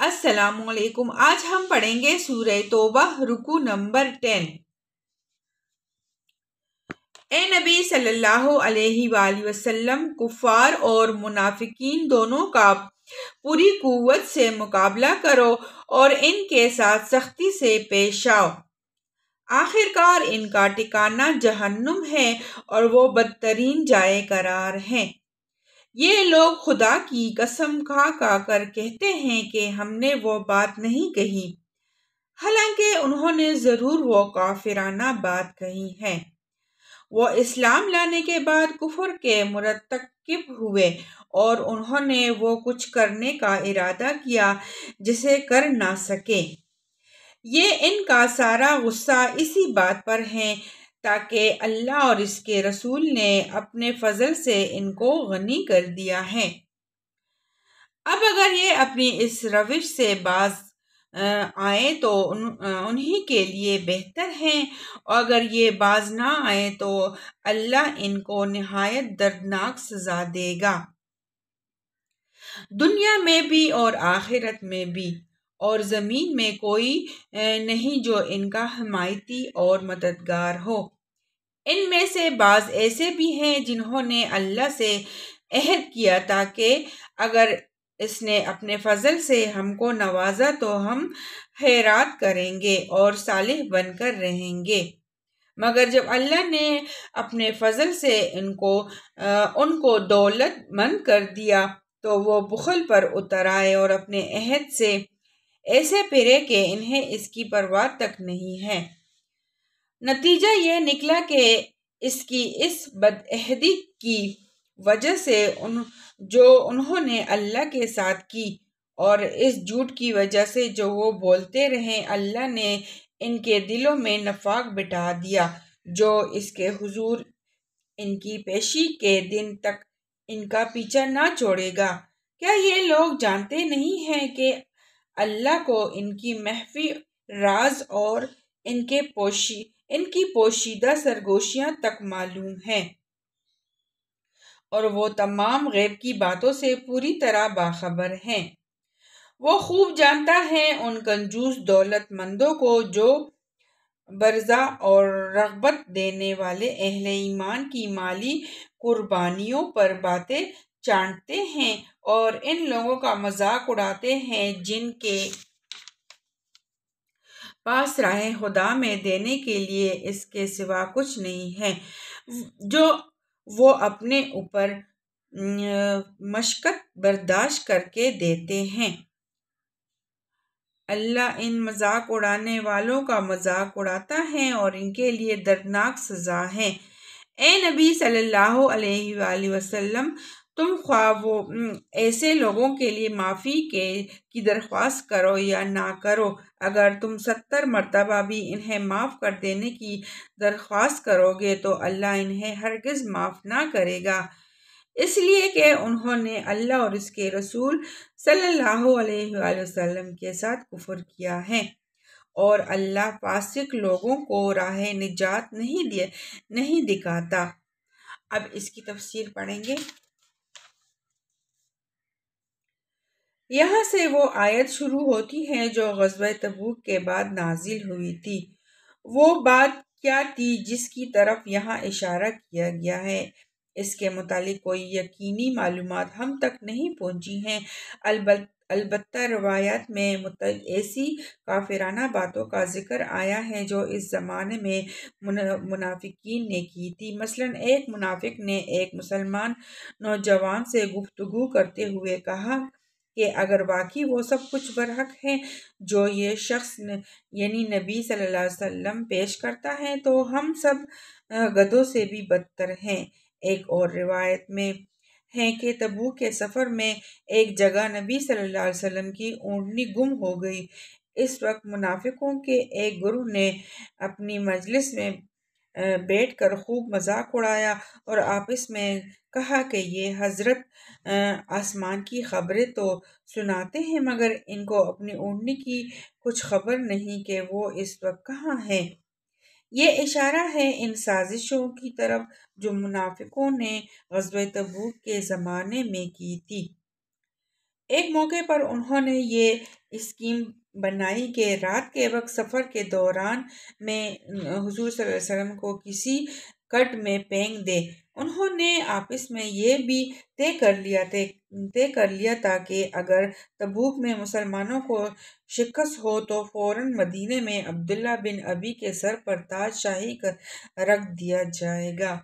अस्सलाम आज हम पढ़ेंगे सूर्य तोबा रुकू नंबर टेन ए नबी सल्लल्लाहु अलैहि वसल्लम कुफार और मुनाफिकीन दोनों का पूरी कुवत से मुकाबला करो और इनके साथ सख्ती से पेश आओ आखिरकार इनका टिकाना जहन्नुम है और वो बदतरीन जाए करार हैं ये लोग खुदा की कसम खा खा कर कहते हैं कि हमने वो बात नहीं कही हालांकि उन्होंने ज़रूर वो काफिराना बात कही है वो इस्लाम लाने के बाद कुफर के मुरतकब हुए और उन्होंने वो कुछ करने का इरादा किया जिसे कर ना सके ये इनका सारा गुस्सा इसी बात पर है ताकि अल्लाह और इसके रसूल ने अपने फजल से इनको गनी कर दिया है अब अगर ये अपनी इस रविश से बाज आए तो उन उन्हीं के लिए बेहतर हैं और अगर ये बाज ना आए तो अल्लाह इनको नहायत दर्दनाक सज़ा देगा दुनिया में भी और आखिरत में भी और ज़मीन में कोई नहीं जो इनका हमायती और मददगार हो इन में से बाज़ ऐसे भी हैं जिन्होंने अल्लाह से अहद किया ताकि अगर इसने अपने फजल से हमको नवाजा तो हम हैरात करेंगे और सालिह बनकर रहेंगे मगर जब अल्लाह ने अपने फजल से इनको आ, उनको दौलत मंद कर दिया तो वो बुखल पर उतर आए और अपने अहद से ऐसे पेरे के इन्हें इसकी परवाह तक नहीं है नतीजा ये निकला कि इसकी इस बदहदी की वजह से उन जो उन्होंने अल्लाह के साथ की और इस झूठ की वजह से जो वो बोलते रहे अल्लाह ने इनके दिलों में नफाक बिठा दिया जो इसके हुजूर इनकी पेशी के दिन तक इनका पीछा ना छोड़ेगा क्या ये लोग जानते नहीं हैं कि अल्लाह को इनकी महफी राज और इनके पोशी इनकी पोशीदा सरगोशियां तक मालूम हैं और वो तमाम गैब की बातों से पूरी तरह बाखबर हैं वो खूब जानता है उन कंजूस दौलतमंदों को जो बरजा और रगबत देने वाले अहले ईमान की माली कुर्बानियों पर बातें चाटते हैं और इन लोगों का मजाक उड़ाते हैं जिनके पास राह खुदा में देने के लिए इसके सिवा कुछ नहीं है जो वो अपने ऊपर अं, मशक्क़त बर्दाश्त करके देते हैं अल्लाह इन मजाक उड़ाने वालों का मजाक उड़ाता है और इनके लिए दर्दनाक सज़ा है ए नबी सल्लल्लाहु अलैहि वसल्लम तुम वो ऐसे लोगों के लिए माफ़ी के की दरख्वास्त करो या ना करो अगर तुम सत्तर मरतबा भी इन्हें माफ़ कर देने की दरख्वास्त करोगे तो अल्लाह इन्हें हरगिज़ माफ़ ना करेगा इसलिए कि उन्होंने अल्लाह और उसके रसूल सल्लल्लाहु अलैहि वसल्लम के साथ कुफर किया है और अल्लाह फासिक लोगों को राह निजात नहीं दिए नहीं दिखाता अब इसकी तफसीर पढ़ेंगे यहाँ से वो आयत शुरू होती है जो गजब तबूक के बाद नाजिल हुई थी वो बात क्या थी जिसकी तरफ यहाँ इशारा किया गया है इसके मुतल कोई यकीनी मालूम हम तक नहीं पहुँची हैं अलबत् अलबत् रवायात में ऐसी काफिराना बातों का जिक्र आया है जो इस ज़माने में मुन, मुनाफिकीन ने की थी मसलन एक मुनाफिक ने एक मुसलमान नौजवान से गुफ्तु करते हुए कहा कि अगर वाकई वो सब कुछ बरहक है जो ये शख्स यानी नबी सल्लल्लाहु अलैहि वसल्लम पेश करता है तो हम सब गधों से भी बदतर हैं एक और रिवायत में है कि तबू के सफ़र में एक जगह नबी सल्लल्लाहु अलैहि वसल्लम की ऊँटनी गुम हो गई इस वक्त मुनाफिकों के एक गुरु ने अपनी मजलिस में बैठ कर खूब मजाक उड़ाया और आपस में कहा कि ये हज़रत आसमान की ख़बरें तो सुनाते हैं मगर इनको अपनी ओढ़ने की कुछ खबर नहीं कि वो इस वक्त कहाँ हैं ये इशारा है इन साजिशों की तरफ जो मुनाफिकों ने गजब तबूक के ज़माने में की थी एक मौके पर उन्होंने ये स्कीम बनाई के रात के वक्त सफ़र के दौरान में हुजूर वसल्लम को किसी कट में पेंग दे उन्होंने आपस में ये भी तय कर लिया थे तय कर लिया था कि अगर तबूक में मुसलमानों को शिकस्त हो तो फ़ौर मदीने में अब्दुल्ला बिन अबी के सर पर ताज शाही कर रख दिया जाएगा